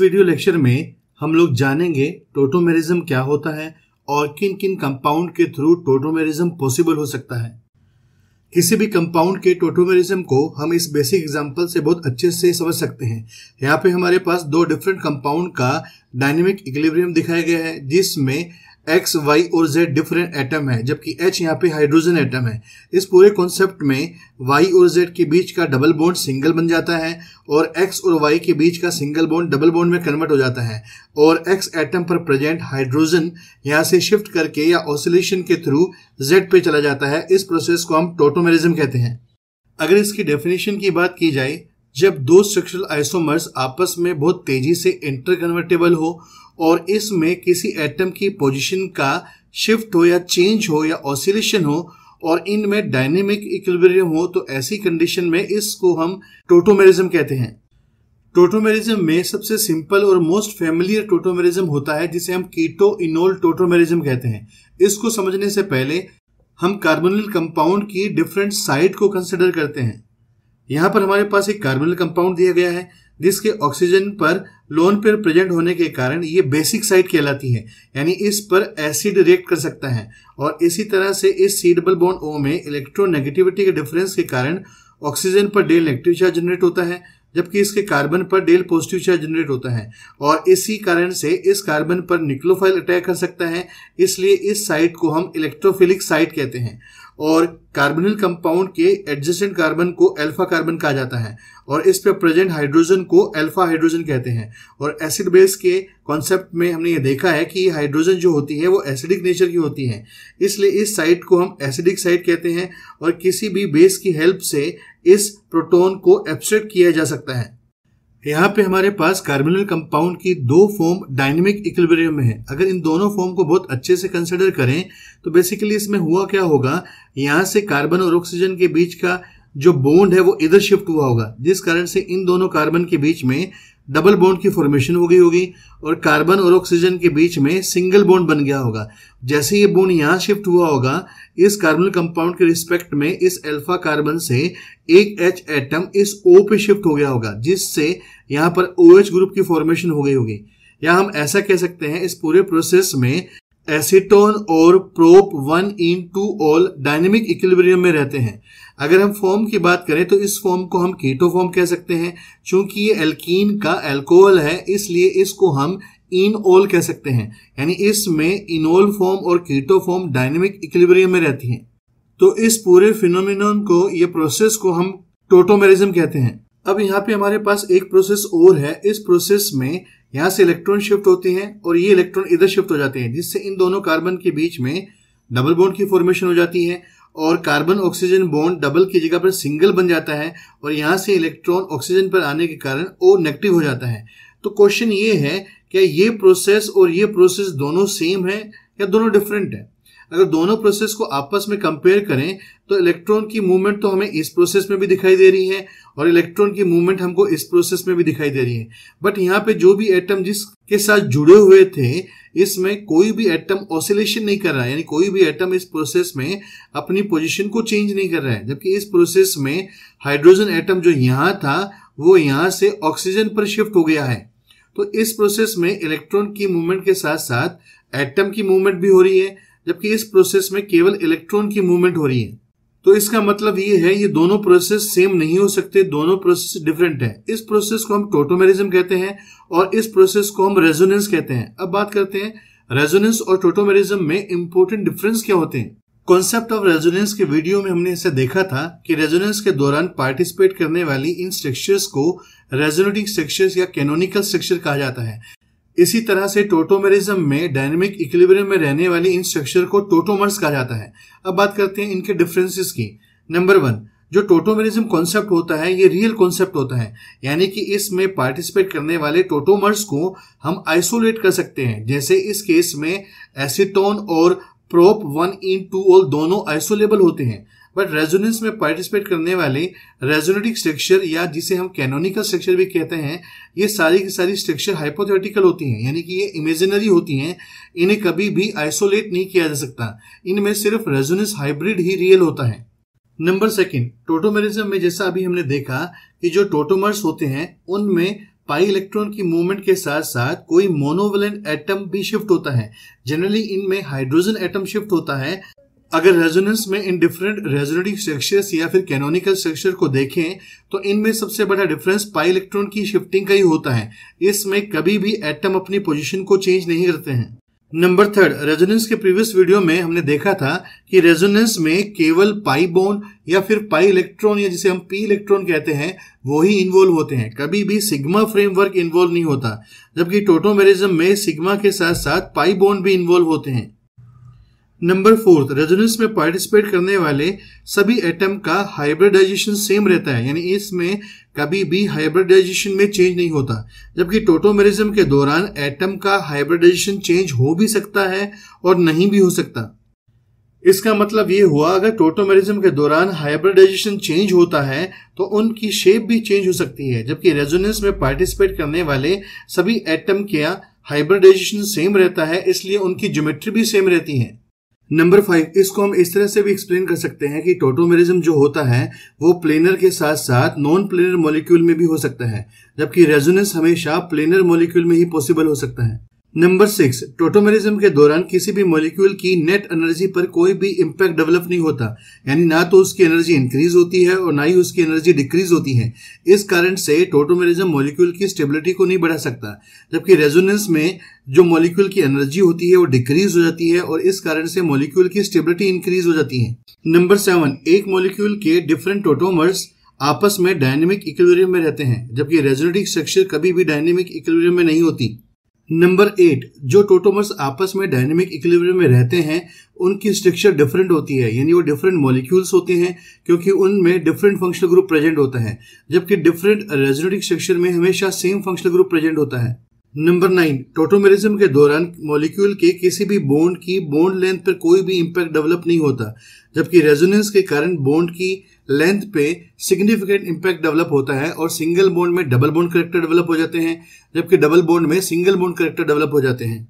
video lecture में हम लोग जानेंगे टोटोमेरिज्म क्या होता है और किन किन कंपाउंड के थ्रू टोटोमेरिज्म पॉसिबल हो सकता है किसी भी कंपाउंड के टोटोमेरिज्म को हम इस बेसिक एग्जांपल से बहुत अच्छे से समझ सकते हैं यहाँ पे हमारे पास दो डिफरेंट कंपाउंड का डायनेमिक इक्विलिब्रियम दिखाया गया है जिसमें एक्स वाई और जेड डिफरेंट एटम है जबकि एच यहाँ पे हाइड्रोजन एटम है इस पूरे कॉन्सेप्ट में वाई और जेड के बीच का डबल बॉन्ड सिंगल बन जाता है और एक्स और वाई के बीच का सिंगल बॉन्ड डबल बॉन्ड में कन्वर्ट हो जाता है और एक्स एटम पर प्रेजेंट हाइड्रोजन यहाँ से शिफ्ट करके या ऑसिलेशन के थ्रू जेड पे चला जाता है इस प्रोसेस को हम टोटोमेरिज्म कहते हैं अगर इसकी डेफिनेशन की बात की जाए जब दो स्ट्रक्चरल आइसोमर्स आपस में बहुत तेजी से इंटरकन्वर्टेबल हो और इसमें किसी एटम की पोजीशन का शिफ्ट हो या चेंज हो या ऑसिलेशन हो और इनमें डायनेमिक इक्विलिब्रियम हो तो ऐसी कंडीशन में इसको हम टोटोमेरिज्म कहते हैं टोटोमेरिज्म में सबसे सिंपल और मोस्ट फेमिलियर टोटोमेरिज्म होता है जिसे हम कीटो इनोल टोटोमेरिज्म कहते हैं इसको समझने से पहले हम कार्बोनिल कंपाउंड की डिफरेंट साइड को कंसिडर करते हैं यहां पर हमारे पास एक कार्बोनिल कंपाउंड दिया गया है जिसके ऑक्सीजन पर लोन पर प्रेजेंट होने के कारण ये बेसिक साइट कहलाती है यानी इस पर एसिड रिएक्ट कर सकता है और इसी तरह से इस सी डबल बॉन्ड ओ में इलेक्ट्रोनेगेटिविटी के डिफरेंस के कारण ऑक्सीजन पर डेल नेगेटिव चार्ज जनरेट होता है जबकि इसके कार्बन पर डेल पॉजिटिव चार्ज जनरेट होता है और इसी कारण से इस कार्बन पर निक्लोफाइल अटैक कर सकता है इसलिए इस साइट को हम इलेक्ट्रोफिलिक साइट कहते हैं और कार्बनिल कंपाउंड के एडजेसेंट कार्बन को अल्फा कार्बन कहा जाता है और इस पर प्रेजेंट हाइड्रोजन को अल्फा हाइड्रोजन कहते हैं और एसिड बेस के कॉन्सेप्ट में हमने ये देखा है कि हाइड्रोजन जो होती है वो एसिडिक नेचर की होती है इसलिए इस साइट को हम एसिडिक साइड कहते हैं और किसी भी बेस की हेल्प से इस प्रोटोन को एब्सट्रेक्ट किया जा सकता है यहाँ पे हमारे पास कार्बोनल कंपाउंड की दो फॉर्म डायनेमिक इक्विलिब्रियम में है अगर इन दोनों फॉर्म को बहुत अच्छे से कंसिडर करें तो बेसिकली इसमें हुआ क्या होगा यहाँ से कार्बन और ऑक्सीजन के बीच का जो बॉन्ड है वो इधर शिफ्ट हुआ होगा जिस कारण से इन दोनों कार्बन के बीच में डबल बॉन्ड की फॉर्मेशन हो गई होगी और कार्बन और ऑक्सीजन के बीच में सिंगल बॉन्ड बन गया होगा जैसे ये बोन यहाँ शिफ्ट हुआ होगा इस कार्बन कंपाउंड के रिस्पेक्ट में इस अल्फा कार्बन से एक एच एटम इस ओ पे शिफ्ट हो गया होगा जिससे यहाँ पर ओ OH ग्रुप की फॉर्मेशन हो गई होगी या हम ऐसा कह सकते हैं इस पूरे प्रोसेस में एसिटोन और prop one en two ol dynamic equilibrium में रहते हैं अगर हम फॉर्म की बात करें तो इस फॉर्म को हम कीटो फॉर्म कह सकते हैं क्योंकि ये एल्कीन का एल्कोहल है इसलिए इसको हम इनओल कह सकते हैं यानी इसमें इनोल फॉर्म और कीटो फॉर्म डायनेमिक इक्लिब्रियम में रहती है तो इस पूरे फिनोमिन को ये प्रोसेस को हम टोटोमेरिज्म कहते हैं अब यहाँ पे हमारे पास एक प्रोसेस और है इस प्रोसेस में यहाँ से इलेक्ट्रॉन शिफ्ट होते हैं और ये इलेक्ट्रॉन इधर शिफ्ट हो जाते हैं जिससे इन दोनों कार्बन के बीच में डबल बोन की फॉर्मेशन हो जाती है और कार्बन ऑक्सीजन बॉन्ड डबल की जगह पर सिंगल बन जाता है और यहाँ से इलेक्ट्रॉन ऑक्सीजन पर आने के कारण ओ नेगेटिव हो जाता है तो क्वेश्चन ये है क्या ये प्रोसेस और ये प्रोसेस दोनों सेम है या दोनों डिफरेंट है अगर दोनों प्रोसेस को आपस में कंपेयर करें तो इलेक्ट्रॉन की मूवमेंट तो हमें इस प्रोसेस में भी दिखाई दे रही है और इलेक्ट्रॉन की मूवमेंट हमको इस प्रोसेस में भी दिखाई दे रही है बट यहाँ पे जो भी एटम जिसके साथ जुड़े हुए थे इसमें कोई भी एटम ऑसिलेशन नहीं कर रहा है यानी कोई भी एटम इस प्रोसेस में अपनी पोजिशन को चेंज नहीं कर रहा है जबकि इस प्रोसेस में हाइड्रोजन एटम जो यहाँ था वो यहाँ से ऑक्सीजन पर शिफ्ट हो गया है तो इस प्रोसेस में इलेक्ट्रॉन की मूवमेंट के साथ साथ एटम की मूवमेंट भी हो रही है जबकि इस प्रोसेस में केवल इलेक्ट्रॉन की मूवमेंट हो रही है तो इसका मतलब ये है ये दोनों प्रोसेस सेम नहीं हो सकते दोनों प्रोसेस डिफरेंट हैं इस प्रोसेस को हम टोटोमेरिज्म कहते हैं और इस प्रोसेस को हम रेजोनेंस कहते हैं अब बात करते हैं रेजोनेंस और टोटोमेरिज्म में इंपॉर्टेंट डिफरेंस क्या होते हैं कॉन्सेप्ट ऑफ रेजोनेंस के वीडियो में हमने इसे देखा था कि रेजोनेंस के दौरान पार्टिसिपेट करने वाली इन स्ट्रक्चर्स को रेजोनेटिक स्ट्रक्चर्स या कैनोनिकल स्ट्रक्चर कहा जाता है इसी तरह से टोटोमेरिज्म में डायनेमिक इक्विलिब्रियम में रहने वाली इन स्ट्रक्चर को टोटोमर्स कहा जाता है अब बात करते हैं इनके डिफरेंसेस की नंबर वन जो टोटोमेरिज्म कॉन्सेप्ट होता है ये रियल कॉन्सेप्ट होता है यानी कि इसमें पार्टिसिपेट करने वाले टोटोमर्स को हम आइसोलेट कर सकते हैं जैसे इस केस में एसिटोन और prop one en two ol दोनों आइसोलेबल होते हैं बट रेजोनेंस में पार्टिसिपेट करने वाले रेजोनेटिक स्ट्रक्चर या जिसे हम कैनोनिकल स्ट्रक्चर भी कहते हैं ये सारी की सारी स्ट्रक्चर हाइपोथेटिकल होती हैं यानी कि ये इमेजिनरी होती हैं इन्हें कभी भी आइसोलेट नहीं किया जा सकता इनमें सिर्फ रेजोनेंस हाइब्रिड ही रियल होता है नंबर सेकेंड टोटोमेरिज्म में जैसा अभी हमने देखा कि जो टोटोमर्स होते हैं उनमें पाई इलेक्ट्रॉन की मूवमेंट के साथ साथ कोई मोनोवेलेंट एटम भी शिफ्ट होता है जनरली इनमें हाइड्रोजन एटम शिफ्ट होता है अगर रेजोनेंस में इन डिफरेंट रेजोनेटिंग स्ट्रक्चर्स या फिर कैनोनिकल स्ट्रक्चर को देखें तो इनमें सबसे बड़ा डिफरेंस पाई इलेक्ट्रॉन की शिफ्टिंग का ही होता है इसमें कभी भी एटम अपनी पोजीशन को चेंज नहीं करते हैं नंबर थर्ड रेजोनेंस के प्रीवियस वीडियो में हमने देखा था कि रेजोनेंस में केवल पाई बोन या फिर पाई इलेक्ट्रॉन या जिसे हम पी इलेक्ट्रॉन कहते हैं वो ही इन्वॉल्व होते हैं कभी भी सिग्मा फ्रेमवर्क इन्वॉल्व नहीं होता जबकि टोटोमेरिज्म में सिग्मा के साथ साथ पाई बोन भी इन्वॉल्व होते हैं नंबर फोर्थ रेजोनेंस में पार्टिसिपेट करने वाले सभी एटम का हाइब्रिडाइजेशन सेम रहता है यानी इसमें कभी भी हाइब्रिडाइजेशन में चेंज नहीं होता जबकि टोटोमेरिज्म के दौरान एटम का हाइब्रिडाइजेशन चेंज हो भी सकता है और नहीं भी हो सकता इसका मतलब ये हुआ अगर टोटोमेरिज्म के दौरान हाइब्रिडाइजेशन चेंज होता है तो उनकी शेप भी चेंज हो सकती है जबकि रेजोनेंस में पार्टिसिपेट करने वाले सभी एटम का हाइब्रिडाइजेशन सेम रहता है इसलिए उनकी ज्योमेट्री भी सेम रहती है नंबर फाइव इसको हम इस तरह से भी एक्सप्लेन कर सकते हैं कि टोटोमेरिज्म जो होता है वो प्लेनर के साथ साथ नॉन प्लेनर मॉलिक्यूल में भी हो सकता है जबकि रेजोनेंस हमेशा प्लेनर मॉलिक्यूल में ही पॉसिबल हो सकता है नंबर सिक्स टोटोमेरिज्म के दौरान किसी भी मॉलिक्यूल की नेट एनर्जी पर कोई भी इम्पैक्ट डेवलप नहीं होता यानी ना तो उसकी एनर्जी इंक्रीज होती है और ना ही उसकी एनर्जी डिक्रीज होती है इस कारण से टोटोमेरिज्म मॉलिक्यूल की स्टेबिलिटी को नहीं बढ़ा सकता जबकि रेजोनेंस में जो मॉलिक्यूल की एनर्जी होती है वो डिक्रीज हो जाती है और इस कारण से मॉलिक्यूल की स्टेबिलिटी इंक्रीज हो जाती है नंबर सेवन एक मॉलिक्यूल के डिफरेंट टोटोमर्स आपस में डायनेमिक इक्विलिब्रियम में रहते हैं जबकि रेजोनेटिक स्ट्रक्चर कभी भी डायनेमिक इक्विलिब्रियम में नहीं होती नंबर एट जो टोटोमर्स आपस में डायनेमिक इक्विलिब्रियम में रहते हैं उनकी स्ट्रक्चर डिफरेंट होती है यानी वो डिफरेंट मॉलिक्यूल्स होते हैं क्योंकि उनमें डिफरेंट फंक्शनल ग्रुप प्रेजेंट होता है जबकि डिफरेंट रेजोनेटिक स्ट्रक्चर में हमेशा सेम फंक्शनल ग्रुप प्रेजेंट होता है नंबर नाइन टोटोमेरिज्म के दौरान मॉलिक्यूल के किसी भी बोन्ड की बोन्ड लेंथ पर कोई भी इम्पैक्ट डेवलप नहीं होता जबकि रेजोनेंस के कारण बोन्ड की लेंथ पे सिग्निफिकेंट इम्पैक्ट डेवलप होता है और सिंगल बोन्ड में डबल बोन्ड करेक्टर डेवलप हो जाते हैं जबकि डबल बोन्ड में सिंगल बोन्ड करेक्टर डेवलप हो जाते हैं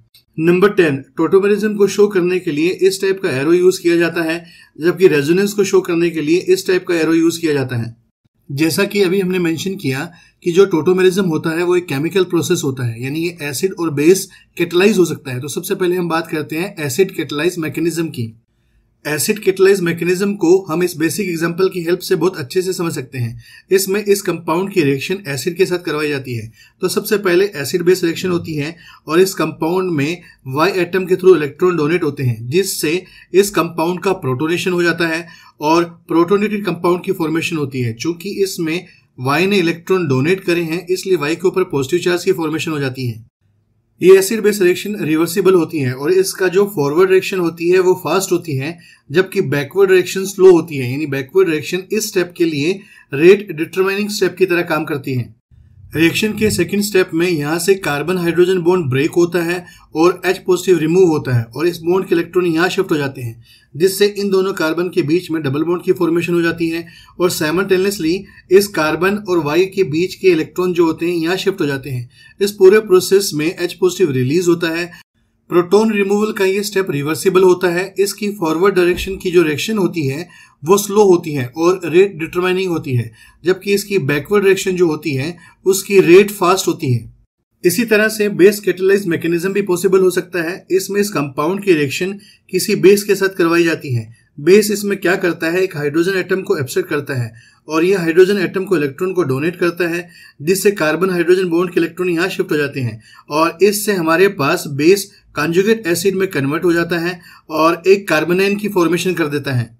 नंबर टेन टोटोमेरिज्म को शो करने के लिए इस टाइप का एरो यूज किया जाता है जबकि रेजोनेंस को शो करने के लिए इस टाइप का एरो यूज किया जाता है जैसा कि अभी हमने मेंशन किया कि जो टोटोमेरिज्म होता है वो एक केमिकल प्रोसेस होता है यानी ये एसिड और बेस कैटलाइज हो सकता है तो सबसे पहले हम बात करते हैं एसिड कैटलाइज मैकेनिज्म की एसिड कैटलाइज मैकेनिज्म को हम इस बेसिक एग्जांपल की हेल्प से बहुत अच्छे से समझ सकते हैं इसमें इस कंपाउंड की रिएक्शन एसिड के साथ करवाई जाती है तो सबसे पहले एसिड बेस रिएक्शन होती है और इस कंपाउंड में वाई एटम के थ्रू इलेक्ट्रॉन डोनेट होते हैं जिससे इस कंपाउंड का प्रोटोनेशन हो जाता है और प्रोटोनेटेड कंपाउंड की फॉर्मेशन होती है चूंकि इसमें वाई ने इलेक्ट्रॉन डोनेट करे हैं इसलिए वाई के ऊपर पॉजिटिव चार्ज की फॉर्मेशन हो जाती है ये एसिड बेस रिएक्शन रिवर्सिबल होती है और इसका जो फॉरवर्ड रिएक्शन होती है वो फास्ट होती है जबकि बैकवर्ड रिएक्शन स्लो होती है यानी बैकवर्ड रिएक्शन इस स्टेप के लिए रेट डिटरमाइनिंग स्टेप की तरह काम करती है रिएक्शन के सेकेंड स्टेप में यहाँ से कार्बन हाइड्रोजन बॉन्ड ब्रेक होता है और एच पॉजिटिव रिमूव होता है और इस बॉन्ड के इलेक्ट्रॉन यहाँ शिफ्ट हो जाते हैं जिससे इन दोनों कार्बन के बीच में डबल बॉन्ड की फॉर्मेशन हो जाती है और साइमल्टेनियसली इस कार्बन और वाई के बीच के इलेक्ट्रॉन जो होते हैं यहाँ शिफ्ट हो जाते हैं इस पूरे प्रोसेस में एच पॉजिटिव रिलीज होता है प्रोटॉन रिमूवल का ये स्टेप रिवर्सिबल होता है इसकी फॉरवर्ड डायरेक्शन की जो रिएक्शन होती है वो स्लो होती है और रेट डिटरमाइनिंग होती है जबकि इसकी बैकवर्ड डायरेक्शन जो होती है उसकी रेट फास्ट होती है इसी तरह से बेस कैटलाइज मैकेनिज्म भी पॉसिबल हो सकता है इसमें इस कंपाउंड की रिएक्शन किसी बेस के साथ करवाई जाती है बेस इसमें क्या करता है एक हाइड्रोजन एटम को एब्सेट करता है और यह हाइड्रोजन एटम को इलेक्ट्रॉन को डोनेट करता है जिससे कार्बन हाइड्रोजन बॉन्ड के इलेक्ट्रॉन यहाँ शिफ्ट हो जाते हैं और इससे हमारे पास बेस कंजुगेट एसिड में कन्वर्ट हो जाता है और एक कार्बनाइन की फॉर्मेशन कर देता है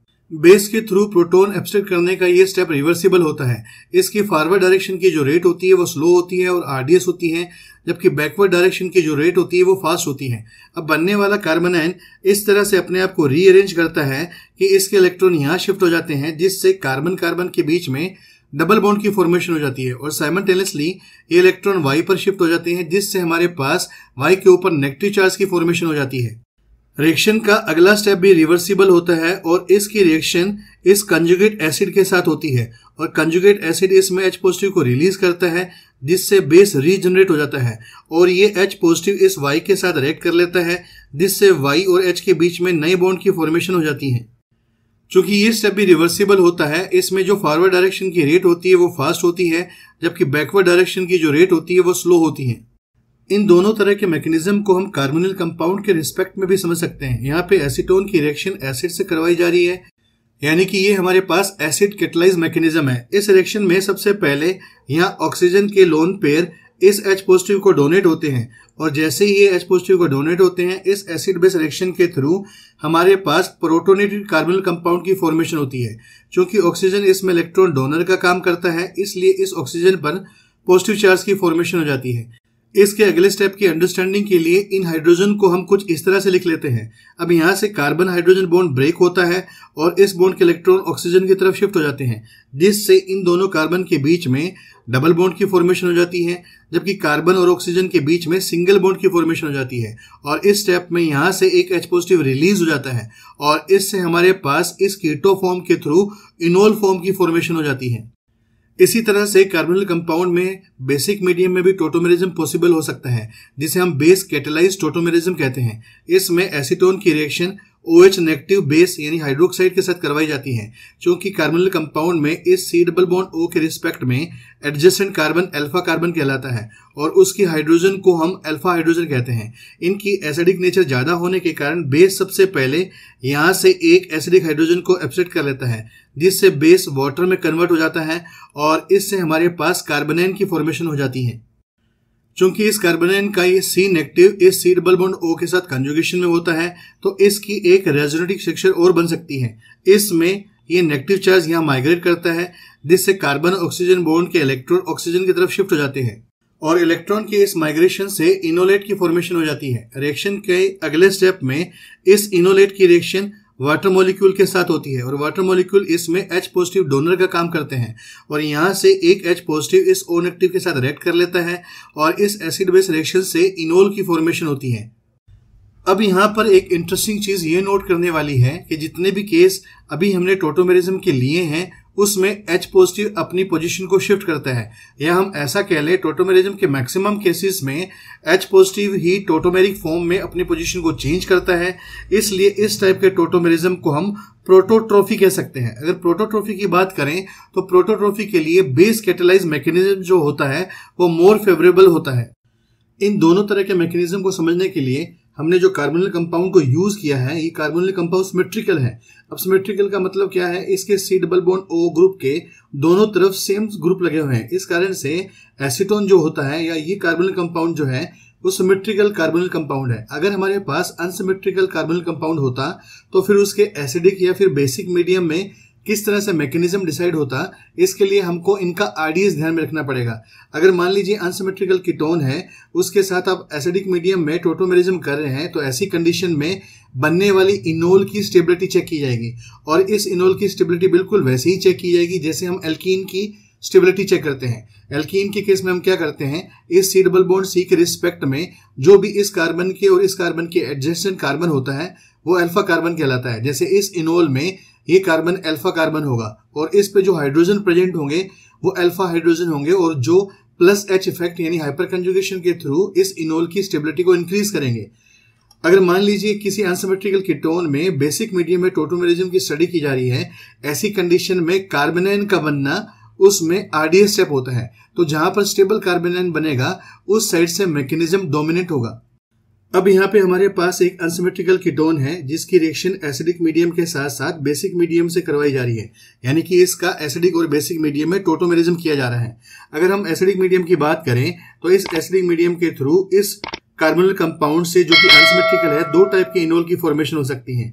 बेस के थ्रू प्रोटोन एब्सट्रेक्ट करने का ये स्टेप रिवर्सिबल होता है इसकी फॉरवर्ड डायरेक्शन की जो रेट होती है वो स्लो होती है और आरडीएस होती है जबकि बैकवर्ड डायरेक्शन की जो रेट होती है वो फास्ट होती है अब बनने वाला कार्बोनाइन इस तरह से अपने आप को रीअरेंज करता है कि इसके इलेक्ट्रॉन यहाँ शिफ्ट हो जाते हैं जिससे कार्बन कार्बन के बीच में डबल बॉन्ड की फॉर्मेशन हो जाती है और साइमटेनियसली ये इलेक्ट्रॉन वाई पर शिफ्ट हो जाते हैं जिससे हमारे पास वाई के ऊपर नेगेटिव चार्ज की फॉर्मेशन हो जाती है रिएक्शन का अगला स्टेप भी रिवर्सिबल होता है और इसकी रिएक्शन इस कंजुगेट एसिड के साथ होती है और कंजुगेट एसिड इसमें एच पॉजिटिव को रिलीज करता है जिससे बेस रीजनरेट हो जाता है और ये एच पॉजिटिव इस वाई के साथ रिएक्ट कर लेता है जिससे वाई और एच के बीच में नए बॉन्ड की फॉर्मेशन हो जाती है चूंकि ये स्टेप भी रिवर्सिबल होता है इसमें जो फॉरवर्ड डायरेक्शन की रेट होती है वो फास्ट होती है जबकि बैकवर्ड डायरेक्शन की जो रेट होती है वो स्लो होती है इन दोनों तरह के मैकेनिज्म को हम कार्बोनिल कंपाउंड के रिस्पेक्ट में भी समझ सकते हैं यहाँ पे एसिटोन की रिएक्शन एसिड से करवाई जा रही है यानी कि ये हमारे पास एसिड कैटलाइज मैकेनिज्म है इस रिएक्शन में सबसे पहले यहाँ ऑक्सीजन के लोन पेयर इस एच पॉजिटिव को डोनेट होते हैं और जैसे ही ये एच पॉजिटिव को डोनेट होते हैं इस एसिड बेस रिएक्शन के थ्रू हमारे पास प्रोटोनेटेड कार्बोनल कंपाउंड की फॉर्मेशन होती है क्योंकि ऑक्सीजन इसमें इलेक्ट्रॉन डोनर का काम करता है इसलिए इस ऑक्सीजन पर पॉजिटिव चार्ज की फॉर्मेशन हो जाती है इसके अगले स्टेप की अंडरस्टैंडिंग के लिए इन हाइड्रोजन को हम कुछ इस तरह से लिख लेते हैं अब यहाँ से कार्बन हाइड्रोजन बॉन्ड ब्रेक होता है और इस बॉन्ड के इलेक्ट्रॉन ऑक्सीजन की तरफ शिफ्ट हो जाते हैं जिससे इन दोनों कार्बन के बीच में डबल बॉन्ड की फॉर्मेशन हो जाती है जबकि कार्बन और ऑक्सीजन के बीच में सिंगल बॉन्ड की फॉर्मेशन हो जाती है और इस स्टेप में यहाँ से एक एच पॉजिटिव रिलीज हो जाता है और इससे हमारे पास इस कीटो फॉर्म के थ्रू इनोल फॉर्म की फॉर्मेशन हो जाती है इसी तरह से कार्बोनल कंपाउंड में बेसिक मीडियम में भी टोटोमेरिज्म पॉसिबल हो सकता है जिसे हम बेस कैटेलाइज टोटोमेरिज्म कहते हैं इसमें एसीटोन की reaction O H negative base यानी हाइड्रोक्साइड के साथ करवाई जाती है क्योंकि कार्बनल कंपाउंड में इस सी डबल बॉन्ड ओ के रिस्पेक्ट में एडजेसेंट कार्बन अल्फा कार्बन कहलाता है और उसकी हाइड्रोजन को हम अल्फा हाइड्रोजन कहते हैं इनकी एसिडिक नेचर ज़्यादा होने के कारण बेस सबसे पहले यहाँ से एक एसिडिक हाइड्रोजन को एब्सेट कर लेता है जिससे बेस वाटर में कन्वर्ट हो जाता है और इससे हमारे पास कार्बनेन की फॉर्मेशन हो जाती है चूंकि इस कार्बेन का ये सी नेगेटिव इस सी डबल बॉन्ड ओ के साथ कंजुगेशन में होता है तो इसकी एक रेजोनेटिक स्ट्रक्चर और बन सकती है इसमें ये नेगेटिव चार्ज यहाँ माइग्रेट करता है जिससे कार्बन ऑक्सीजन बॉन्ड के इलेक्ट्रॉन ऑक्सीजन की तरफ शिफ्ट हो जाते हैं और इलेक्ट्रॉन के इस माइग्रेशन से इनोलेट की फॉर्मेशन हो जाती है रिएक्शन के अगले स्टेप में इस इनोलेट की रिएक्शन वाटर मॉलिक्यूल के साथ होती है और वाटर मॉलिक्यूल इसमें एच पॉजिटिव डोनर का काम करते हैं और यहाँ से एक एच पॉजिटिव इस ओ नेगेटिव के साथ रिएक्ट कर लेता है और इस एसिड बेस रिएक्शन से इनोल की फॉर्मेशन होती है अब यहाँ पर एक इंटरेस्टिंग चीज़ ये नोट करने वाली है कि जितने भी केस अभी हमने टोटोमेरिज्म के लिए हैं उसमें एच पॉजिटिव अपनी पोजीशन को शिफ्ट करते हैं या हम ऐसा कह लें टोटोमेरिज्म के मैक्सिमम केसेस में एच पॉजिटिव ही टोटोमेरिक फॉर्म में अपनी पोजीशन को चेंज करता है इसलिए इस टाइप के टोटोमेरिज्म को हम प्रोटोट्रोफी कह सकते हैं अगर प्रोटोट्रोफी की बात करें तो प्रोटोट्रोफी के लिए बेस कैटेलाइज मैकेनिज्म जो होता है वो मोर फेवरेबल होता है इन दोनों तरह के मैकेनिज्म को समझने के लिए हमने जो कार्बोनिल कंपाउंड को यूज किया है ये कार्बोनिल कंपाउंड सिमेट्रिकल है अब सिमेट्रिकल का मतलब क्या है इसके C double bond O group के दोनों तरफ सेम ग्रुप लगे हुए हैं इस कारण से एसिटोन जो होता है या ये कार्बोनिल कंपाउंड जो है वो सिमेट्रिकल कार्बोनिल कंपाउंड है अगर हमारे पास अनसिमेट्रिकल कार्बोनिल कंपाउंड होता तो फिर उसके एसिडिक या फिर बेसिक मीडियम में किस तरह से मैकेनिज्म डिसाइड होता इसके लिए हमको इनका आरडीएस ध्यान में रखना पड़ेगा अगर मान लीजिए अनसिमेट्रिकल कीटोन है उसके साथ आप एसिडिक मीडियम में टोटोमेरिज्म कर रहे हैं तो ऐसी कंडीशन में बनने वाली इनोल की स्टेबिलिटी चेक की जाएगी और इस इनोल की स्टेबिलिटी बिल्कुल वैसे ही चेक की जाएगी जैसे हम एल्कीन की स्टेबिलिटी चेक करते हैं एल्कीन के केस में हम क्या करते हैं इस सी डबल बोन्ड सी के रिस्पेक्ट में जो भी इस कार्बन के और इस कार्बन के एडजस्टेंट कार्बन होता है वो अल्फा कार्बन कहलाता है जैसे इस इनोल में ये कार्बन अल्फा कार्बन होगा और इस पे जो हाइड्रोजन प्रेजेंट होंगे वो अल्फा हाइड्रोजन होंगे और जो प्लस एच इफेक्ट यानी हाइपर कंजुगेशन के थ्रू इस इनोल की स्टेबिलिटी को इंक्रीज करेंगे अगर मान लीजिए किसी अनसमेट्रिकल किटोन में बेसिक मीडियम में टोटोमेरिज्म की स्टडी की जा रही है ऐसी कंडीशन में कार्बेनाइन का बनना उसमें आरडीएस स्टेप होता है तो जहां पर स्टेबल कार्बेनाइन बनेगा उस साइड से मैकेनिज्म डोमिनेट होगा अब यहाँ पे हमारे पास एक अनसिमेट्रिकल कीटोन है जिसकी रिएक्शन एसिडिक मीडियम के साथ साथ बेसिक मीडियम से करवाई जा रही है यानी कि इसका एसिडिक और बेसिक मीडियम में टोटोमेरिज्म किया जा रहा है अगर हम एसिडिक मीडियम की बात करें तो इस एसिडिक मीडियम के थ्रू इस कार्बोनल कंपाउंड से जो कि अनसिमेट्रिकल है दो टाइप के इनोल की फॉर्मेशन हो सकती है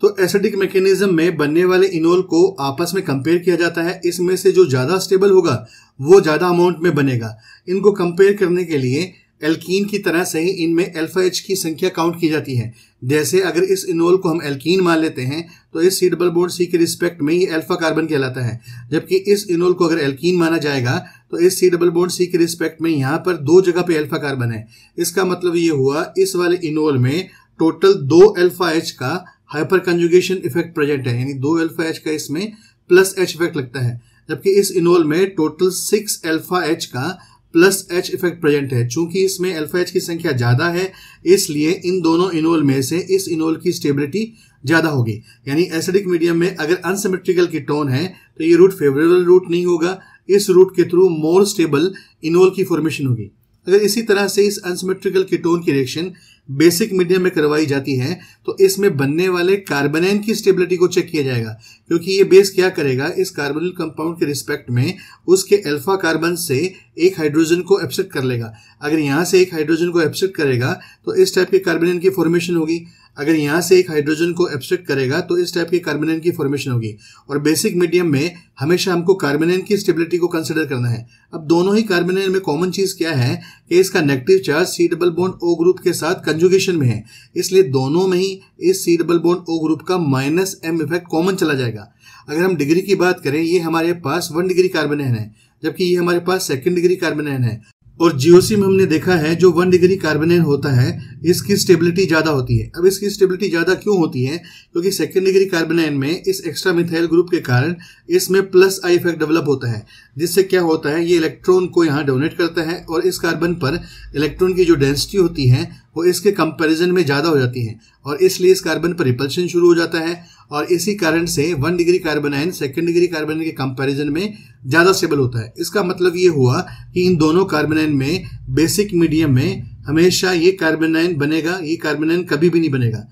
तो एसिडिक मैकेनिज्म में बनने वाले इनोल को आपस में कंपेयर किया जाता है इसमें से जो ज़्यादा स्टेबल होगा वो ज़्यादा अमाउंट में बनेगा इनको कंपेयर करने के लिए एल्कीन की तरह से ही इनमें अल्फा एच की संख्या काउंट की जाती है जैसे अगर इस इनोल को हम एल्कीन मान लेते हैं तो इस सी डबल बोर्ड सी के रिस्पेक्ट में ये अल्फा कार्बन कहलाता है जबकि इस इनोल को अगर एल्कीन माना जाएगा तो इस सी डबल बोर्ड सी के रिस्पेक्ट में यहाँ पर दो जगह पे अल्फा कार्बन है इसका मतलब ये हुआ इस वाले इनोल में टोटल दो एल्फा एच का हाइपर कंजुगेशन इफेक्ट प्रेजेंट है यानी दो एल्फा एच का इसमें प्लस एच इफेक्ट लगता है जबकि इस इनोल में टोटल सिक्स एल्फा एच का प्लस एच इफेक्ट प्रेजेंट है चूंकि इसमें अल्फा एच की संख्या ज़्यादा है इसलिए इन दोनों इनोल में से इस इनोल की स्टेबिलिटी ज़्यादा होगी यानी एसिडिक मीडियम में अगर अनसिमेट्रिकल की टोन है तो ये रूट फेवरेबल रूट नहीं होगा इस रूट के थ्रू मोर स्टेबल इनोल की फॉर्मेशन होगी अगर इसी तरह से इस अनसिमेट्रिकल कीटोन की रिएक्शन बेसिक मीडियम में करवाई जाती है तो इसमें बनने वाले कार्बनाइन की स्टेबिलिटी को चेक किया जाएगा क्योंकि ये बेस क्या करेगा इस कार्बोनिल कंपाउंड के रिस्पेक्ट में उसके अल्फा कार्बन से एक हाइड्रोजन को एब्सेट कर लेगा अगर यहाँ से एक हाइड्रोजन को एब्सेट करेगा तो इस टाइप के कार्बनिन की फॉर्मेशन होगी अगर यहाँ से एक हाइड्रोजन को एब्स्ट्रैक्ट करेगा तो इस टाइप के कार्बोनेन की फॉर्मेशन होगी और बेसिक मीडियम में हमेशा हमको कार्बोनेन की स्टेबिलिटी को कंसिडर करना है अब दोनों ही कार्बोनेन में कॉमन चीज क्या है कि इसका negative charge C double bond O group के साथ कंजुगेशन में है इसलिए दोनों में ही इस C double bond O group का माइनस एम इफेक्ट कॉमन चला जाएगा अगर हम डिग्री की बात करें ये हमारे पास वन डिग्री कार्बोनेन है जबकि ये हमारे पास सेकेंड डिग्री कार्बोनेन है और जीओसी में हमने देखा है जो वन डिग्री कार्बोनेट होता है इसकी स्टेबिलिटी ज़्यादा होती है अब इसकी स्टेबिलिटी ज़्यादा क्यों होती है क्योंकि सेकेंड डिग्री कार्बोनेट में इस एक्स्ट्रा मिथाइल ग्रुप के कारण इसमें प्लस आई इफेक्ट डेवलप होता है जिससे क्या होता है ये इलेक्ट्रॉन को यहाँ डोनेट करता है और इस कार्बन पर इलेक्ट्रॉन की जो डेंसिटी होती है वो इसके कंपैरिजन में ज़्यादा हो जाती हैं और इसलिए इस कार्बन पर रिपल्शन शुरू हो जाता है और इसी कारण से one degree carbanion second degree carbon के कंपैरिजन में ज़्यादा स्टेबल होता है इसका मतलब ये हुआ कि इन दोनों कार्बन आयन में बेसिक मीडियम में हमेशा ये कार्बन आयन बनेगा ये कार्बन आयन कभी भी नहीं बनेगा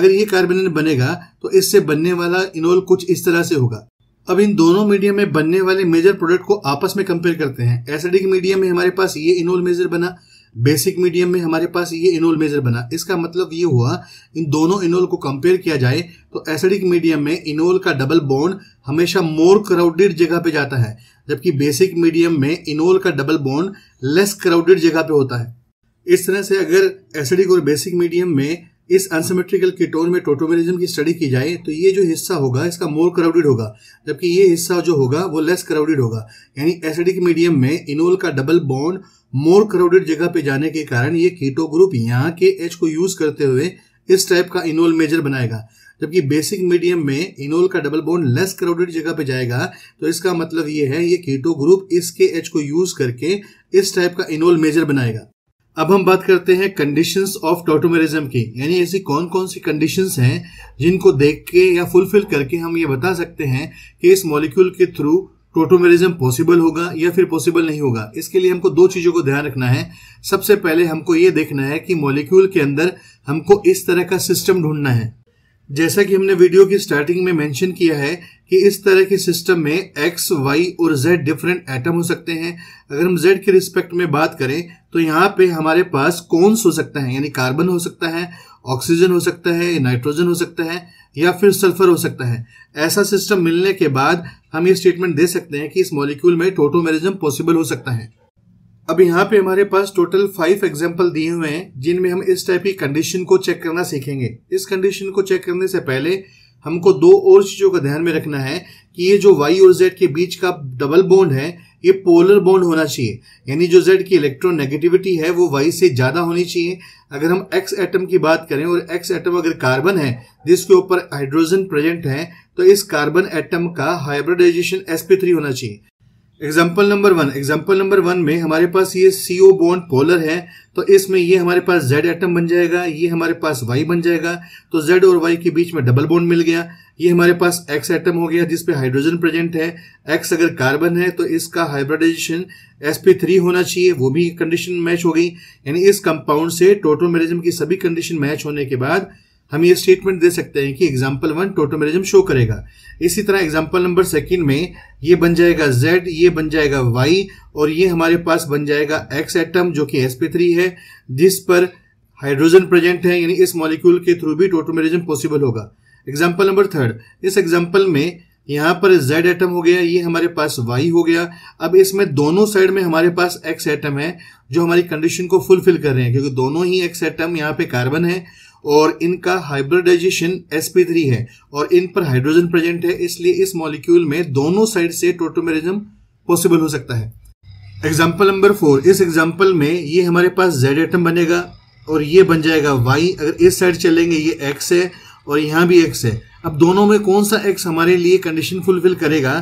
अगर ये कार्बन आयन बनेगा तो इससे बनने वाला इनोल कुछ इस तरह से होगा अब इन दोनों मीडियम में बनने वाले मेजर प्रोडक्ट को आपस में कंपेयर करते हैं एसिडिक मीडियम में हमारे पास ये इनोल मेजर बना बेसिक मीडियम में हमारे पास ये इनोल मेजर बना इसका मतलब ये हुआ इन दोनों इनोल को कंपेयर किया जाए तो एसिडिक मीडियम में इनोल का डबल बॉन्ड हमेशा मोर क्राउडेड जगह पे जाता है जबकि बेसिक मीडियम में इनोल का डबल बॉन्ड लेस क्राउडेड जगह पे होता है इस तरह से अगर एसिडिक और बेसिक मीडियम में इस अनसिमेट्रिकल कीटोन में टोटोमेरिज्म की स्टडी की जाए तो ये जो हिस्सा होगा इसका मोर क्राउडेड होगा जबकि ये हिस्सा जो होगा वो लेस क्राउडेड होगा यानी एसिडिक मीडियम में इनोल का डबल बॉन्ड मोर क्राउडेड जगह पे जाने के कारण ये कीटो ग्रुप यहाँ के एच को यूज करते हुए इस टाइप का इनोल मेजर बनाएगा जबकि बेसिक मीडियम में इनोल का डबल बॉन्ड लेस क्राउडेड जगह पे जाएगा तो इसका मतलब ये है ये कीटो ग्रुप इसके एच को यूज करके इस टाइप का इनोल मेजर बनाएगा अब हम बात करते हैं कंडीशंस ऑफ टोटोमेरिज्म की यानी ऐसी कौन कौन सी कंडीशंस हैं जिनको देख के या फुलफिल करके हम ये बता सकते हैं कि इस मॉलिक्यूल के थ्रू टोटोमेरिज्म पॉसिबल होगा या फिर पॉसिबल नहीं होगा इसके लिए हमको दो चीज़ों को ध्यान रखना है सबसे पहले हमको ये देखना है कि मॉलिक्यूल के अंदर हमको इस तरह का सिस्टम ढूंढना है जैसा कि हमने वीडियो की स्टार्टिंग में मेंशन किया है कि इस तरह के सिस्टम में एक्स वाई और जेड डिफरेंट एटम हो सकते हैं अगर हम जेड के रिस्पेक्ट में बात करें तो यहाँ पे हमारे पास कौन हो सकता है यानी कार्बन हो सकता है ऑक्सीजन हो सकता है नाइट्रोजन हो सकता है या फिर सल्फर हो सकता है ऐसा सिस्टम मिलने के बाद हम ये स्टेटमेंट दे सकते हैं कि इस मॉलिक्यूल में टोटोमेरिज्म पॉसिबल हो सकता है अब यहाँ पे हमारे पास टोटल फाइव एग्जाम्पल दिए हुए हैं जिनमें हम इस टाइप की कंडीशन को चेक करना सीखेंगे इस कंडीशन को चेक करने से पहले हमको दो और चीज़ों का ध्यान में रखना है कि ये जो वाई और जेड के बीच का डबल बॉन्ड है ये पोलर बॉन्ड होना चाहिए यानी जो जेड की इलेक्ट्रोनेगेटिविटी है वो वाई से ज़्यादा होनी चाहिए अगर हम एक्स एटम की बात करें और एक्स एटम अगर कार्बन है जिसके ऊपर हाइड्रोजन प्रेजेंट है तो इस कार्बन एटम का हाइब्रिडाइजेशन sp3 होना चाहिए example number one example number one में हमारे पास ये सीओ बॉन्ड पोलर है तो इसमें ये हमारे पास जेड एटम बन जाएगा ये हमारे पास वाई बन जाएगा तो जेड और वाई के बीच में डबल बॉन्ड मिल गया ये हमारे पास एक्स एटम हो गया जिसपे हाइड्रोजन प्रेजेंट है एक्स अगर कार्बन है तो इसका हाइब्रिडाइजेशन sp3 होना चाहिए वो भी कंडीशन मैच हो गई यानी इस कंपाउंड से टोटोमेरिज्म की सभी कंडीशन मैच होने के बाद हम ये स्टेटमेंट दे सकते हैं कि एग्जाम्पल वन टोटोमेरिज्म शो करेगा इसी तरह एग्जाम्पल नंबर सेकेंड में ये बन जाएगा Z ये बन जाएगा वाई और ये हमारे पास बन जाएगा एक्स एटम जो कि sp3 है जिस पर हाइड्रोजन प्रेजेंट है यानी इस मॉलिक्यूल के थ्रू भी टोटोमेरिज्म पॉसिबल होगा एग्जाम्पल नंबर थर्ड इस एग्जाम्पल में यहाँ पर z एटम हो गया ये हमारे पास y हो गया अब इसमें दोनों साइड में हमारे पास x एटम है जो हमारी कंडीशन को फुलफिल कर रहे हैं क्योंकि दोनों ही x एटम यहाँ पे कार्बन है और इनका हाइब्रिडाइजेशन sp3 है और इन पर हाइड्रोजन प्रेजेंट है इसलिए इस मॉलिक्यूल में दोनों साइड से टोटोमेरिज्म पॉसिबल हो सकता है एग्जाम्पल नंबर फोर इस एग्जाम्पल में ये हमारे पास जेड एटम बनेगा और ये बन जाएगा वाई अगर इस साइड चलेंगे ये एक्स है और यहाँ भी एक्स है अब दोनों में कौन सा एक्स हमारे लिए कंडीशन फुलफिल करेगा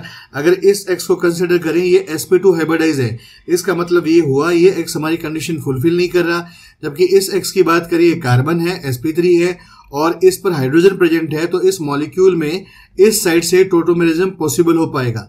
अगर इस एक्स को कंसिडर करें ये एस पी टू हाइब्रिडाइज है इसका मतलब ये हुआ ये एक्स हमारी कंडीशन फुलफिल नहीं कर रहा जबकि इस एक्स की बात करें ये कार्बन है एस पी थ्री है और इस पर हाइड्रोजन प्रेजेंट है तो इस मॉलिक्यूल में इस साइड से टोटोमेरिज्म पॉसिबल हो पाएगा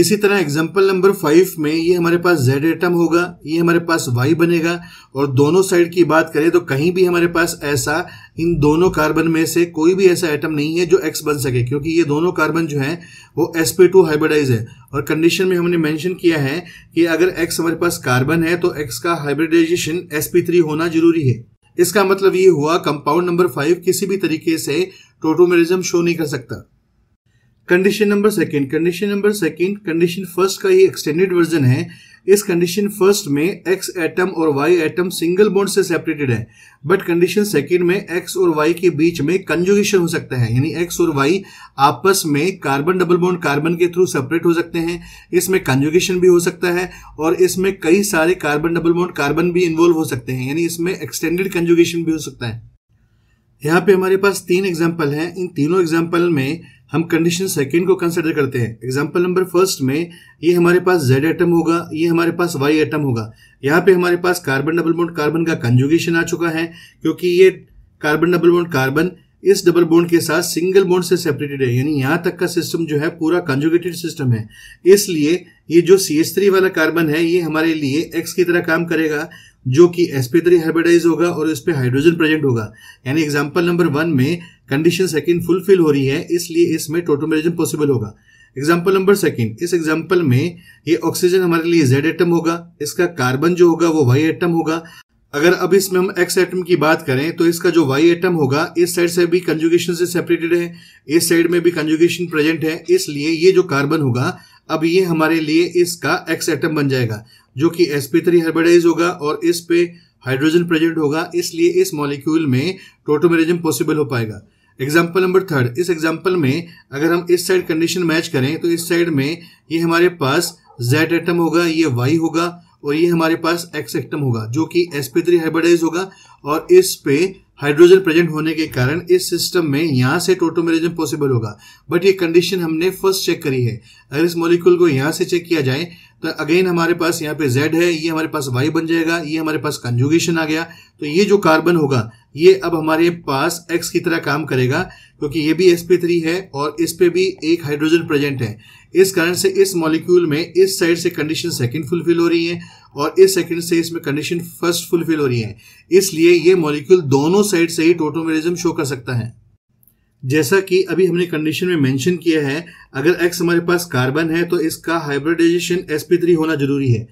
इसी तरह एग्जाम्पल नंबर फाइव में ये हमारे पास जेड एटम होगा ये हमारे पास वाई बनेगा और दोनों साइड की बात करें तो कहीं भी हमारे पास ऐसा इन दोनों कार्बन में से कोई भी ऐसा एटम नहीं है जो एक्स बन सके क्योंकि ये दोनों कार्बन जो हैं वो एस पी टू हाइब्रिडाइज है और कंडीशन में हमने मेंशन किया है कि अगर एक्स हमारे पास कार्बन है तो एक्स का हाइब्रिडाइजेशन एस पी थ्री होना जरूरी है इसका मतलब ये हुआ कंपाउंड नंबर फाइव किसी भी तरीके से टोटोमेरिज्म शो नहीं कर सकता condition number second condition number second condition first का ही एक्सटेंडेड वर्जन है इस कंडीशन फर्स्ट में एक्स एटम और वाई एटम सिंगल बॉन्ड से सेपरेटेड है बट कंडीशन सेकेंड में एक्स और वाई के बीच में कंजुगेशन हो सकता है यानी एक्स और वाई आपस में कार्बन डबल बॉन्ड कार्बन के थ्रू सेपरेट हो सकते हैं इसमें कंजुगेशन भी हो सकता है और इसमें कई सारे कार्बन डबल बॉन्ड कार्बन भी इन्वॉल्व हो सकते हैं यानी इसमें एक्सटेंडेड कंजुगेशन भी हो सकता है यहाँ पे हमारे पास तीन एग्जाम्पल हैं इन तीनों एग्जाम्पल में हम कंडीशन सेकेंड को कंसिडर करते हैं एग्जाम्पल नंबर फर्स्ट में ये हमारे पास जेड एटम होगा ये हमारे पास वाई एटम होगा यहाँ पे हमारे पास कार्बन डबल बोन्ड कार्बन का कंजुगेशन आ चुका है क्योंकि ये कार्बन डबल बोन्ड कार्बन इस डबल बोन्ड के साथ सिंगल बोन्ड से सेपरेटेड है यानी यहाँ तक का सिस्टम जो है पूरा कंजुगेटेड सिस्टम है इसलिए ये जो सी एस थ्री वाला कार्बन है ये हमारे लिए एक्स की तरह काम करेगा जो कि sp3 हाइब्रिडाइज होगा और इस पर हाइड्रोजन प्रेजेंट होगा यानी एग्जाम्पल नंबर वन में कंडीशन सेकेंड फुलफिल हो रही है इसलिए इसमें टोटोमेरिज्म पॉसिबल होगा एग्जाम्पल नंबर सेकेंड इस एग्जाम्पल में ये ऑक्सीजन हमारे लिए जेड एटम होगा इसका कार्बन जो होगा वो वाई एटम होगा अगर अब इसमें हम एक्स एटम की बात करें तो इसका जो वाई एटम होगा इस साइड से भी कंजुगेशन से सेपरेटेड है इस साइड में भी कंजुगेशन प्रेजेंट है इसलिए ये जो कार्बन होगा अब ये हमारे लिए इसका एक्स एटम बन जाएगा जो कि sp3 थ्री हाइब्रिडाइज होगा और इस पे हाइड्रोजन प्रेजेंट होगा इसलिए इस मॉलिक्यूल में टोटोमेरिज्म पॉसिबल हो पाएगा एग्जाम्पल नंबर थर्ड इस एग्जाम्पल में अगर हम इस साइड कंडीशन मैच करें तो इस साइड में ये हमारे पास जेड एटम होगा ये वाई होगा और ये हमारे पास एक्स एक्टम होगा जो कि sp3 थ्री हाइब्रिडाइज होगा और इस पे हाइड्रोजन प्रेजेंट होने के कारण इस सिस्टम में यहाँ से टोटोमेरिज्म पॉसिबल होगा बट ये कंडीशन हमने फर्स्ट चेक करी है अगर इस मॉलिक्यूल को यहाँ से चेक किया जाए तो अगेन हमारे पास यहाँ पे Z है ये हमारे पास Y बन जाएगा ये हमारे पास कंजुगेशन आ गया तो ये जो कार्बन होगा ये अब हमारे पास X की तरह काम करेगा क्योंकि ये भी sp3 है और इस पे भी एक हाइड्रोजन प्रेजेंट है इस कारण से इस मॉलिक्यूल में इस साइड से कंडीशन सेकंड फुलफिल हो रही है और इस सेकंड से इसमें कंडीशन फर्स्ट फुलफिल हो रही है इसलिए ये मॉलिक्यूल दोनों साइड से ही टोटोमेरिज्म शो कर सकता है जैसा कि अभी हमने कंडीशन में मेंशन किया है अगर एक्स हमारे पास कार्बन है तो इसका हाइब्रिडाइजेशन sp3 होना जरूरी है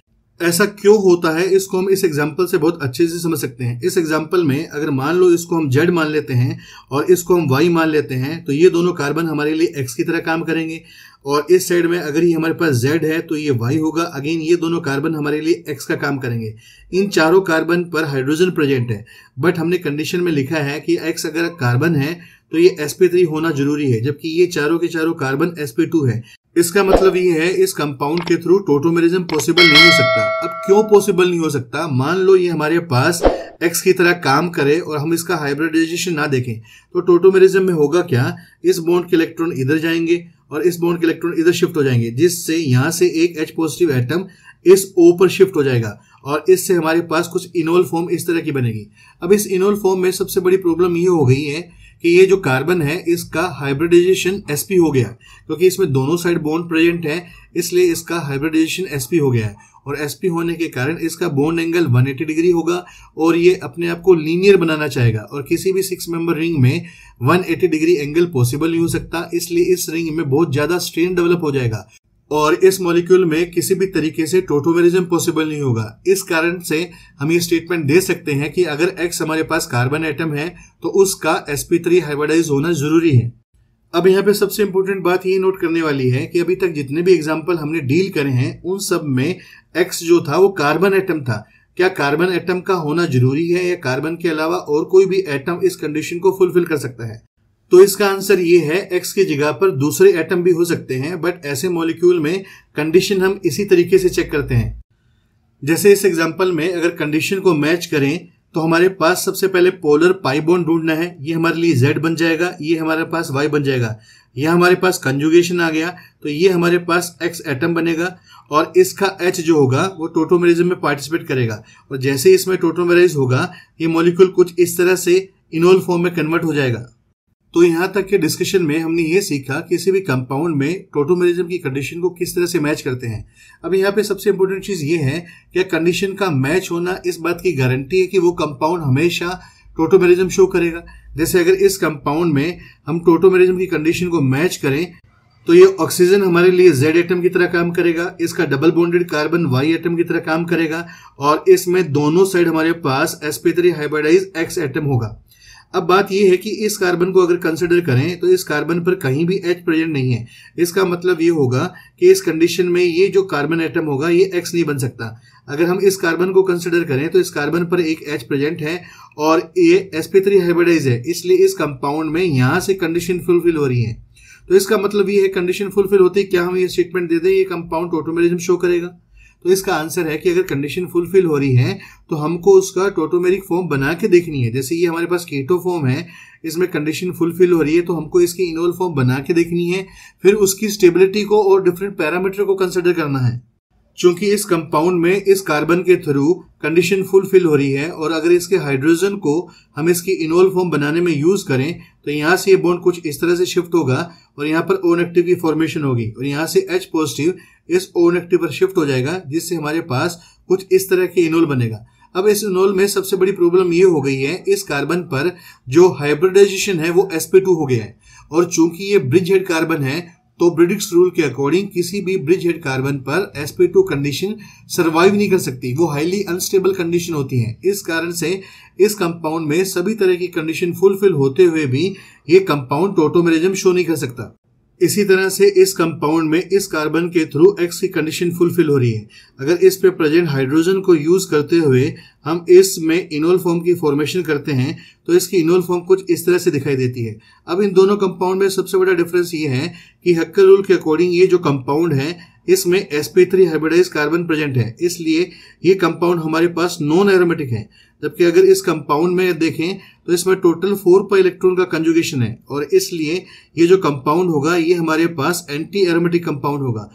ऐसा क्यों होता है इसको हम इस एग्जाम्पल से बहुत अच्छे से समझ सकते हैं इस एग्जाम्पल में अगर मान लो इसको हम जेड मान लेते हैं और इसको हम वाई मान लेते हैं तो ये दोनों कार्बन हमारे लिए एक्स की तरह काम करेंगे और इस साइड में अगर ये हमारे पास जेड है तो ये वाई होगा अगेन ये दोनों कार्बन हमारे लिए एक्स का काम करेंगे इन चारों कार्बन पर हाइड्रोजन प्रेजेंट है बट हमने कंडीशन में लिखा है कि एक्स अगर कार्बन है तो ये sp3 होना जरूरी है जबकि ये चारों के चारों कार्बन sp2 है इसका मतलब ये है इस कंपाउंड के थ्रू टोटोमेरिज्म पॉसिबल नहीं हो सकता अब क्यों पॉसिबल नहीं हो सकता मान लो ये हमारे पास एक्स की तरह काम करे और हम इसका हाइब्रिडाइजेशन ना देखें तो टोटोमेरिज्म में होगा क्या इस बॉन्ड के इलेक्ट्रॉन इधर जाएंगे और इस बॉन्ड के इलेक्ट्रॉन इधर शिफ्ट हो जाएंगे जिससे यहाँ से एक एच पॉजिटिव एटम इस ओ पर शिफ्ट हो जाएगा और इससे हमारे पास कुछ इनोल फॉर्म इस तरह की बनेगी अब इस इनोल फॉर्म में सबसे बड़ी प्रॉब्लम ये हो गई है कि ये जो कार्बन है इसका हाइब्रिडाइजेशन एसपी हो गया क्योंकि इसमें दोनों साइड बॉन्ड प्रेजेंट है इसलिए इसका हाइब्रिडाइजेशन एसपी हो गया है और एसपी होने के कारण इसका बोन एंगल 180 डिग्री होगा और ये अपने आप को लीनियर बनाना चाहेगा और किसी भी सिक्स मेंबर रिंग में 180 डिग्री एंगल पॉसिबल नहीं हो सकता इसलिए इस रिंग में बहुत ज्यादा स्ट्रेन डेवलप हो जाएगा और इस मॉलिक्यूल में किसी भी तरीके से टोटोमेरिज्म पॉसिबल नहीं होगा इस कारण से हम ये स्टेटमेंट दे सकते हैं कि अगर एक्स हमारे पास कार्बन एटम है तो उसका एसपी थ्री होना जरूरी है अब यहाँ पे सबसे इम्पोर्टेंट बात ये नोट करने वाली है कि अभी तक जितने भी एग्जाम्पल हमने डील करे हैं उन सब में एक्स जो था वो कार्बन एटम था क्या कार्बन एटम का होना जरूरी है या कार्बन के अलावा और कोई भी एटम इस कंडीशन को फुलफिल कर सकता है तो इसका आंसर ये है एक्स की जगह पर दूसरे एटम भी हो सकते हैं बट ऐसे मॉलिक्यूल में कंडीशन हम इसी तरीके से चेक करते हैं जैसे इस एग्जाम्पल में अगर कंडीशन को मैच करें तो हमारे पास सबसे पहले पोलर पाइबोन ढूंढना है ये हमारे लिए जेड बन जाएगा ये हमारे पास वाई बन जाएगा यह हमारे पास कंजुगेशन आ गया तो ये हमारे पास एक्स एटम बनेगा और इसका एच जो होगा वो टोटोमेरिज्म में पार्टिसिपेट करेगा और जैसे इसमें टोटोमेराइज होगा ये मॉलिक्यूल कुछ इस तरह से इनोल फॉर्म में कन्वर्ट हो जाएगा तो यहाँ तक के डिस्कशन में हमने ये सीखा किसी भी कंपाउंड में टोटोमेरिज्म की कंडीशन को किस तरह से मैच करते हैं अब यहाँ पे सबसे इम्पोर्टेंट चीज़ ये है कि कंडीशन का मैच होना इस बात की गारंटी है कि वो कंपाउंड हमेशा टोटोमेरिज्म शो करेगा जैसे अगर इस कंपाउंड में हम टोटोमेरिज्म की कंडीशन को मैच करें तो ये ऑक्सीजन हमारे लिए जेड एटम की तरह काम करेगा इसका double bonded carbon Y atom की तरह काम करेगा और इसमें दोनों साइड हमारे पास थ्री हाइब्रिडाइज एक्स एटम होगा अब बात यह है कि इस कार्बन को अगर कंसिडर करें तो इस कार्बन पर कहीं भी एच प्रेजेंट नहीं है इसका मतलब ये होगा कि इस कंडीशन में ये जो कार्बन एटम होगा ये एक्स नहीं बन सकता अगर हम इस कार्बन को कंसिडर करें तो इस कार्बन पर एक एच प्रेजेंट है और ये एसपी थ्री हाइब्रिडाइज है इसलिए इस कंपाउंड में यहाँ से कंडीशन फुलफिल हो रही है तो इसका मतलब ये है कंडीशन फुलफिल होती क्या हम ये स्टेटमेंट दे दें ये कंपाउंड ऑटोमेटिज्म शो करेगा तो इसका आंसर है कि अगर कंडीशन फुलफिल हो रही है तो हमको उसका टोटोमेरिक फॉर्म बना के देखनी है जैसे ये हमारे पास केटो फॉर्म है इसमें कंडीशन फुलफिल हो रही है तो हमको इसकी इनोल फॉर्म बना के देखनी है फिर उसकी स्टेबिलिटी को और डिफरेंट पैरामीटर को कंसिडर करना है चूंकि इस कंपाउंड में इस कार्बन के थ्रू कंडीशन फुलफिल हो रही है और अगर इसके हाइड्रोजन को हम इसकी इनोल फॉर्म बनाने में यूज करें तो यहाँ से ये बॉन्ड कुछ इस तरह से शिफ्ट होगा और यहाँ पर ओन एक्टिव की फॉर्मेशन होगी और यहाँ से एच पॉजिटिव इस ओन एक्टिव पर शिफ्ट हो जाएगा जिससे हमारे पास कुछ इस तरह के इनोल बनेगा अब इस इनोल में सबसे बड़ी प्रॉब्लम ये हो गई है इस कार्बन पर जो हाइब्रिडाइजेशन है वो टू हो गया है और चूंकि ये ब्रिज हेड कार्बन है तो ब्रिडिक्स रूल के अकॉर्डिंग किसी भी ब्रिज हेड कार्बन पर sp2 कंडीशन सर्वाइव नहीं कर सकती वो हाईली अनस्टेबल कंडीशन होती है इस कारण से इस कंपाउंड में सभी तरह की कंडीशन फुलफिल होते हुए भी ये कंपाउंड टोटोमेरिज्म शो नहीं कर सकता इसी तरह से इस कंपाउंड में इस कार्बन के थ्रू एक्स की कंडीशन फुलफिल हो रही है अगर इस पे प्रेजेंट हाइड्रोजन को यूज करते हुए हम इसमें इनोल फॉर्म की फॉर्मेशन करते हैं तो इसकी इनोल फॉर्म कुछ इस तरह से दिखाई देती है अब इन दोनों कंपाउंड में सबसे बड़ा डिफरेंस ये है कि हक्कर रूल के अकॉर्डिंग ये जो कंपाउंड है इसमें थ्री हाइब्रिडाइज कार्बन प्रेजेंट है इसलिए ये कंपाउंड हमारे पास नॉन एरोमेटिक है जबकि अगर इस कंपाउंड में देखें तो इसमें टोटल फोर पर इलेक्ट्रॉन का कंजुगेशन है और इसलिए ये जो कंपाउंड होगा ये हमारे पास एंटी एरोमेटिक कंपाउंड होगा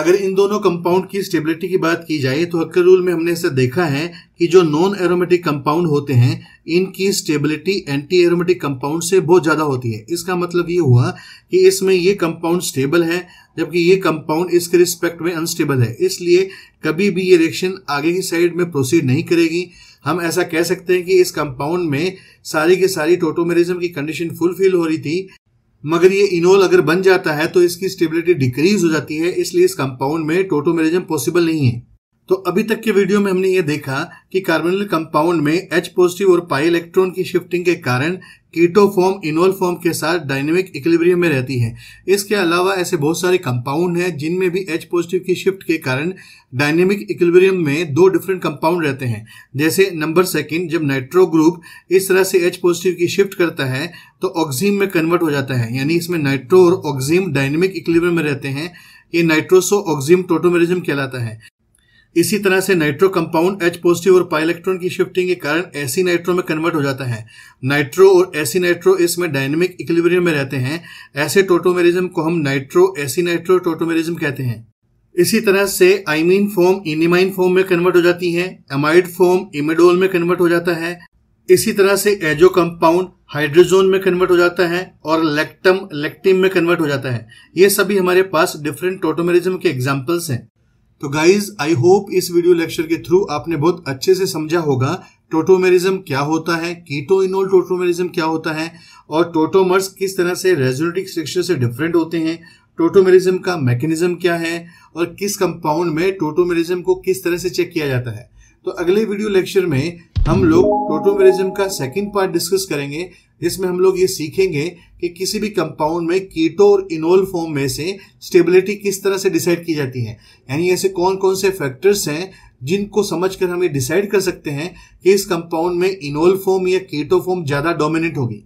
अगर इन दोनों कंपाउंड की स्टेबिलिटी की बात की जाए तो हक्कर रूल में हमने इसे देखा है कि जो नॉन एरोमेटिक कंपाउंड होते हैं इनकी स्टेबिलिटी एंटी एरोमेटिक कंपाउंड से बहुत ज़्यादा होती है इसका मतलब ये हुआ कि इसमें ये कंपाउंड स्टेबल है जबकि ये कंपाउंड इसके रिस्पेक्ट में अनस्टेबल है इसलिए कभी भी ये रिएक्शन आगे की साइड में प्रोसीड नहीं करेगी हम ऐसा कह सकते हैं कि इस कंपाउंड में सारी की सारी टोटोमेरिज्म की कंडीशन फुलफिल हो रही थी मगर ये इनोल अगर बन जाता है तो इसकी स्टेबिलिटी डिक्रीज हो जाती है इसलिए इस कंपाउंड में टोटोमेरिज्म पॉसिबल नहीं है तो अभी तक के वीडियो में हमने ये देखा कि कार्बोनिल कंपाउंड में एच पॉजिटिव और पाई इलेक्ट्रॉन की शिफ्टिंग के कारण कीटो फॉर्म इनोल फॉर्म के साथ डायनेमिक इक्विलिब्रियम में रहती है इसके अलावा ऐसे बहुत सारे कंपाउंड हैं जिनमें भी एच पॉजिटिव की शिफ्ट के कारण डायनेमिक इक्विलिब्रियम में दो डिफरेंट कंपाउंड रहते हैं जैसे नंबर सेकंड जब नाइट्रो ग्रुप इस तरह से एच पॉजिटिव की शिफ्ट करता है तो ऑक्सीम में कन्वर्ट हो जाता है यानी इसमें नाइट्रो और ऑक्सीम डायनेमिक इक्विलिब्रियम में रहते हैं ये नाइट्रोसो ऑक्सीम टोटोमेरिज्म कहलाता है इसी तरह से नाइट्रो कंपाउंड एच पॉजिटिव और पाई इलेक्ट्रॉन की शिफ्टिंग के कारण एसी नाइट्रो में कन्वर्ट हो जाता है नाइट्रो और एसी नाइट्रो इसमें डायनेमिक इक्विलिब्रियम में रहते हैं ऐसे टोटोमेरिज्म को हम नाइट्रो एसी नाइट्रो टोटोमेरिज्म कहते हैं इसी तरह से आइमीन फॉर्म इनिमाइन फॉर्म में कन्वर्ट हो जाती है एमाइड फॉर्म इमेडोल में कन्वर्ट हो जाता है इसी तरह से एजो कंपाउंड हाइड्रोजोन में कन्वर्ट हो जाता है और लेक्टम लेक्टिम में कन्वर्ट हो जाता है ये सभी हमारे पास डिफरेंट टोटोमेरिज्म के एग्जाम्पल्स हैं तो गाइज आई होप इस वीडियो लेक्चर के थ्रू आपने बहुत अच्छे से समझा होगा टोटोमेरिज्म क्या होता है कीटो इनोल टोटोमेरिज्म क्या होता है और टोटोमर्स किस तरह से रेजोनेटिक स्ट्रक्चर से डिफरेंट होते हैं टोटोमेरिज्म का मैकेनिज्म क्या है और किस कंपाउंड में टोटोमेरिज्म को किस तरह से चेक किया जाता है तो अगले वीडियो लेक्चर में हम लोग टोटोमेरिज्म का सेकेंड पार्ट डिस्कस करेंगे जिसमें हम लोग ये सीखेंगे कि किसी भी कंपाउंड में कीटो और इनोल फॉर्म में से स्टेबिलिटी किस तरह से डिसाइड की जाती है यानी ऐसे कौन कौन से फैक्टर्स हैं जिनको समझकर हम ये डिसाइड कर सकते हैं कि इस कंपाउंड में इनोल फॉर्म या कीटो फॉर्म ज़्यादा डोमिनेट होगी